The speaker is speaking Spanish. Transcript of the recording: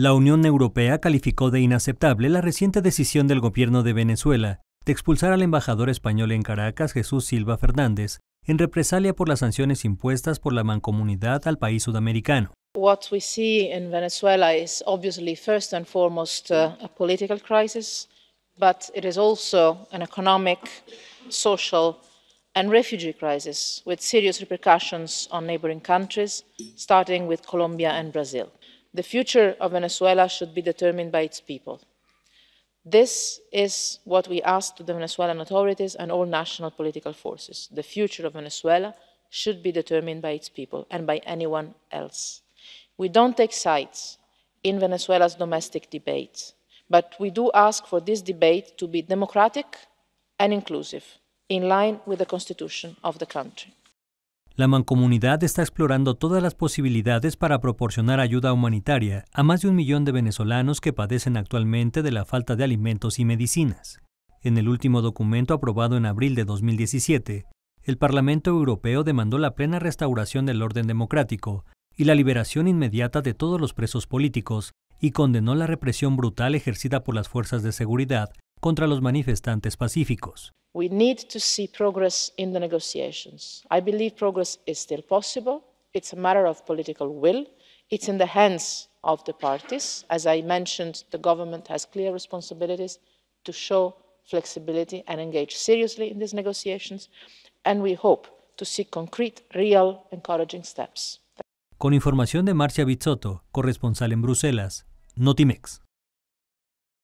La Unión Europea calificó de inaceptable la reciente decisión del gobierno de Venezuela de expulsar al embajador español en Caracas, Jesús Silva Fernández, en represalia por las sanciones impuestas por la mancomunidad al país sudamericano. What we see in Venezuela is obviously first and foremost uh, a political crisis, but it is also an economic, social and refugee crisis with serious repercussions on neighboring countries, starting with Colombia and Brazil. the future of venezuela should be determined by its people. this is what we ask the venezuelan authorities and all national political forces the future of venezuela should be determined by its people and by anyone else. we don't take sides in venezuela's domestic debate but we do ask for this debate to be democratic and inclusive in line with the constitution of the country. la mancomunidad está explorando todas las posibilidades para proporcionar ayuda humanitaria a más de un millón de venezolanos que padecen actualmente de la falta de alimentos y medicinas. En el último documento aprobado en abril de 2017, el Parlamento Europeo demandó la plena restauración del orden democrático y la liberación inmediata de todos los presos políticos y condenó la represión brutal ejercida por las fuerzas de seguridad contra los manifestantes pacíficos. We need to see progress in the negotiations. I believe progress is still possible. It's a matter of political will. It's in the hands of the parties. As I mentioned, the government has clear responsibilities to show flexibility and engage seriously in these negotiations. And we hope to see concrete, real, encouraging steps. Con información de Marcia Bizzotto, corresponsal en Bruselas, Notimex.